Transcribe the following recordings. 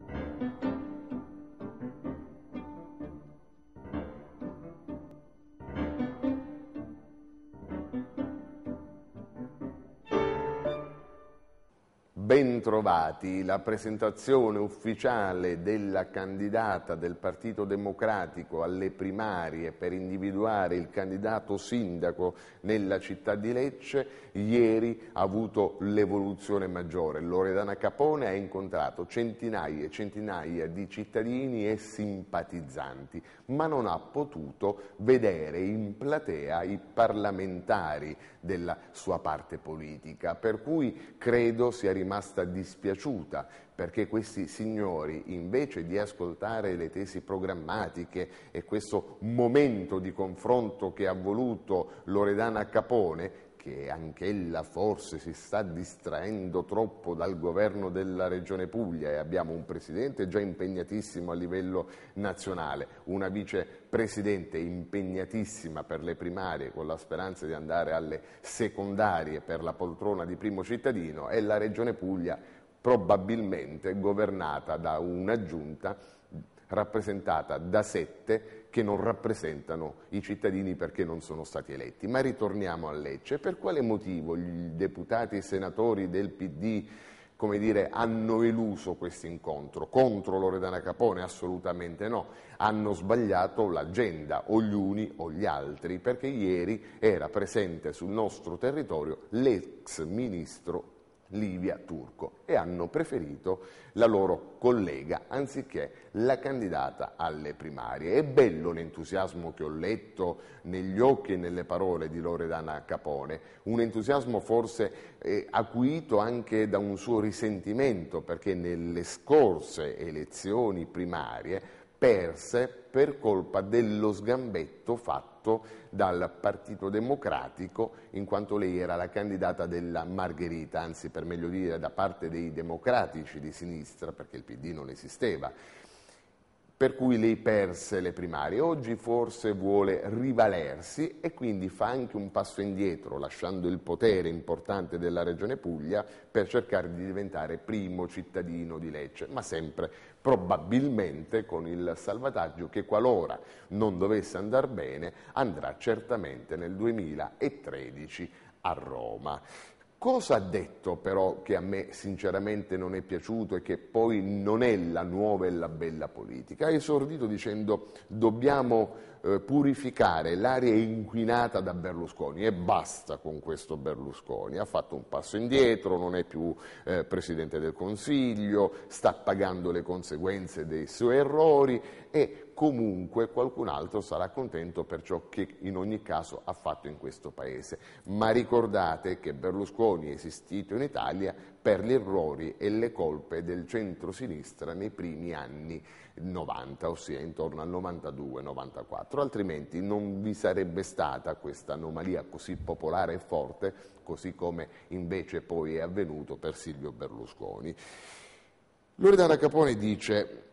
Thank you. Bentrovati, la presentazione ufficiale della candidata del Partito Democratico alle primarie per individuare il candidato sindaco nella città di Lecce ieri ha avuto l'evoluzione maggiore. Loredana Capone ha incontrato centinaia e centinaia di cittadini e simpatizzanti, ma non ha potuto vedere in platea i parlamentari della sua parte politica, per cui credo sia rimasto rimasta dispiaciuta perché questi signori invece di ascoltare le tesi programmatiche e questo momento di confronto che ha voluto Loredana Capone perché anch'ella forse si sta distraendo troppo dal governo della Regione Puglia e abbiamo un Presidente già impegnatissimo a livello nazionale, una vicepresidente impegnatissima per le primarie con la speranza di andare alle secondarie per la poltrona di primo cittadino e la Regione Puglia probabilmente governata da una giunta rappresentata da sette che non rappresentano i cittadini perché non sono stati eletti. Ma ritorniamo a Lecce. Per quale motivo i deputati e i senatori del PD come dire, hanno eluso questo incontro. Contro Loredana Capone? Assolutamente no. Hanno sbagliato l'agenda, o gli uni o gli altri, perché ieri era presente sul nostro territorio l'ex ministro Livia Turco e hanno preferito la loro collega anziché la candidata alle primarie. È bello l'entusiasmo che ho letto negli occhi e nelle parole di Loredana Capone, un entusiasmo forse eh, acuito anche da un suo risentimento perché nelle scorse elezioni primarie perse per colpa dello sgambetto fatto dal Partito Democratico in quanto lei era la candidata della Margherita, anzi per meglio dire da parte dei democratici di sinistra, perché il PD non esisteva per cui lei perse le primarie. Oggi forse vuole rivalersi e quindi fa anche un passo indietro, lasciando il potere importante della Regione Puglia per cercare di diventare primo cittadino di Lecce, ma sempre probabilmente con il salvataggio che qualora non dovesse andare bene andrà certamente nel 2013 a Roma. Cosa ha detto però che a me sinceramente non è piaciuto e che poi non è la nuova e la bella politica? Ha esordito dicendo dobbiamo eh, purificare l'aria inquinata da Berlusconi e basta con questo Berlusconi. Ha fatto un passo indietro, non è più eh, Presidente del Consiglio, sta pagando le conseguenze dei suoi errori e comunque qualcun altro sarà contento per ciò che in ogni caso ha fatto in questo Paese. Ma ricordate che Berlusconi è esistito in Italia per gli errori e le colpe del centro-sinistra nei primi anni 90, ossia intorno al 92-94, altrimenti non vi sarebbe stata questa anomalia così popolare e forte, così come invece poi è avvenuto per Silvio Berlusconi. Loredana Capone dice,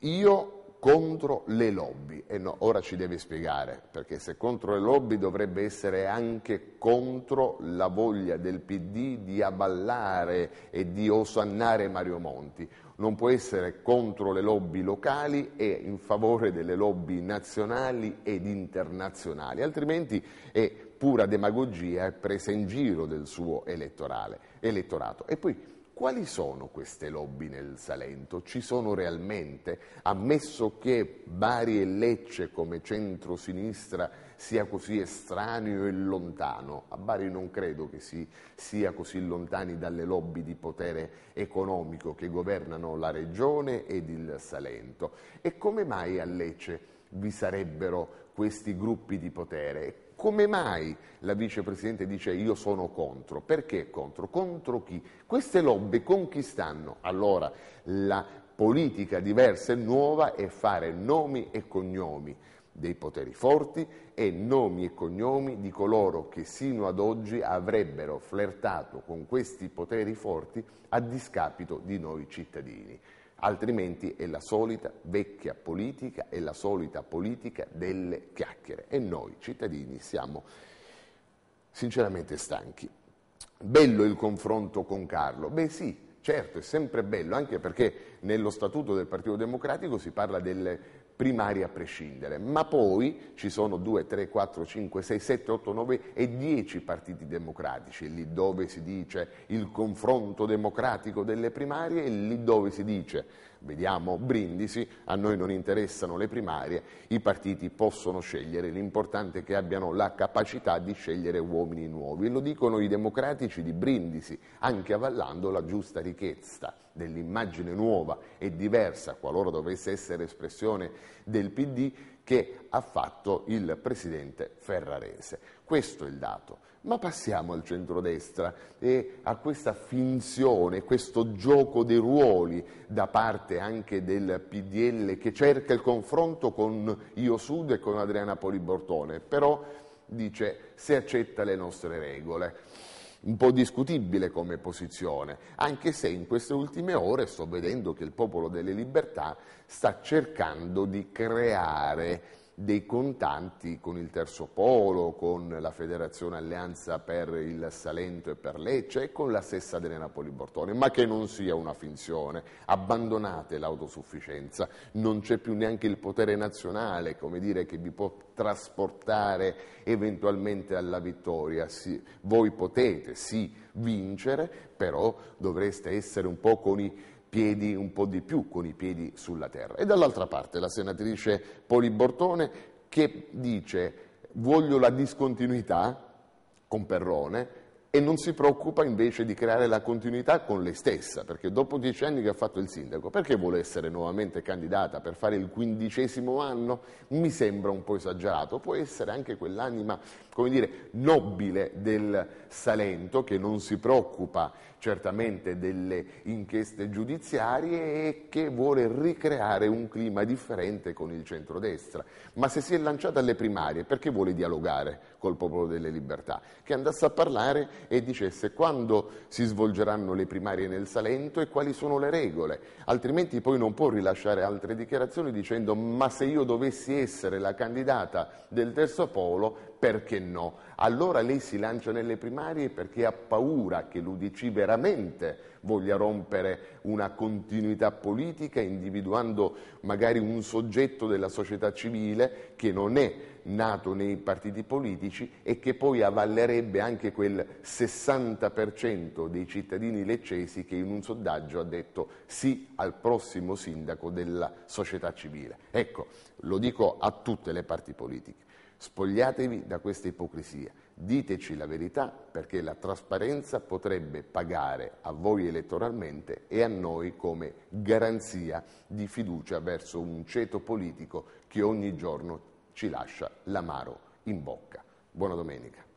io contro le lobby. E no, ora ci deve spiegare, perché se contro le lobby dovrebbe essere anche contro la voglia del PD di avallare e di osannare Mario Monti. Non può essere contro le lobby locali e in favore delle lobby nazionali ed internazionali, altrimenti è pura demagogia e presa in giro del suo elettorato. E poi quali sono queste lobby nel Salento? Ci sono realmente? Ammesso che Bari e Lecce come centro-sinistra sia così estraneo e lontano, a Bari non credo che si sia così lontani dalle lobby di potere economico che governano la regione ed il Salento. E come mai a Lecce vi sarebbero questi gruppi di potere? Come mai la vicepresidente dice io sono contro? Perché contro? Contro chi? Queste lobby con chi stanno? Allora, la politica diversa e nuova è fare nomi e cognomi dei poteri forti e nomi e cognomi di coloro che sino ad oggi avrebbero flirtato con questi poteri forti a discapito di noi cittadini altrimenti è la solita vecchia politica, è la solita politica delle chiacchiere e noi cittadini siamo sinceramente stanchi. Bello il confronto con Carlo, beh sì, certo, è sempre bello, anche perché nello statuto del Partito Democratico si parla delle primari a prescindere, ma poi ci sono 2, 3, 4, 5, 6, 7, 8, 9 e 10 partiti democratici, lì dove si dice il confronto democratico delle primarie e lì dove si dice vediamo Brindisi, a noi non interessano le primarie, i partiti possono scegliere, l'importante è che abbiano la capacità di scegliere uomini nuovi e lo dicono i democratici di Brindisi, anche avallando la giusta richiesta dell'immagine nuova e diversa, qualora dovesse essere espressione del PD, che ha fatto il presidente ferrarese. Questo è il dato. Ma passiamo al centrodestra e a questa finzione, questo gioco dei ruoli da parte anche del PDL che cerca il confronto con Io Sud e con Adriana Polibortone, però dice se accetta le nostre regole un po' discutibile come posizione, anche se in queste ultime ore sto vedendo che il popolo delle libertà sta cercando di creare dei contanti con il Terzo Polo, con la Federazione Alleanza per il Salento e per Lecce e con la stessa delle Napoli Bortone, ma che non sia una finzione, abbandonate l'autosufficienza, non c'è più neanche il potere nazionale, come dire, che vi può trasportare eventualmente alla vittoria, sì, voi potete sì vincere, però dovreste essere un po' con i piedi un po' di più, con i piedi sulla terra. E dall'altra parte la senatrice Poli Bortone che dice voglio la discontinuità con Perrone, e non si preoccupa invece di creare la continuità con lei stessa, perché dopo dieci anni che ha fatto il sindaco, perché vuole essere nuovamente candidata per fare il quindicesimo anno? Mi sembra un po' esagerato, può essere anche quell'anima, come dire, nobile del Salento che non si preoccupa certamente delle inchieste giudiziarie e che vuole ricreare un clima differente con il centrodestra. Ma se si è lanciata alle primarie, perché vuole dialogare col popolo delle libertà? Che andasse a parlare e dicesse quando si svolgeranno le primarie nel Salento e quali sono le regole, altrimenti poi non può rilasciare altre dichiarazioni dicendo ma se io dovessi essere la candidata del terzo polo perché no? Allora lei si lancia nelle primarie perché ha paura che l'Udc veramente voglia rompere una continuità politica individuando magari un soggetto della società civile che non è nato nei partiti politici e che poi avallerebbe anche quel 60% dei cittadini leccesi che in un sondaggio ha detto sì al prossimo sindaco della società civile. Ecco, lo dico a tutte le parti politiche. Spogliatevi da questa ipocrisia, diteci la verità perché la trasparenza potrebbe pagare a voi elettoralmente e a noi come garanzia di fiducia verso un ceto politico che ogni giorno ci lascia l'amaro in bocca. Buona domenica.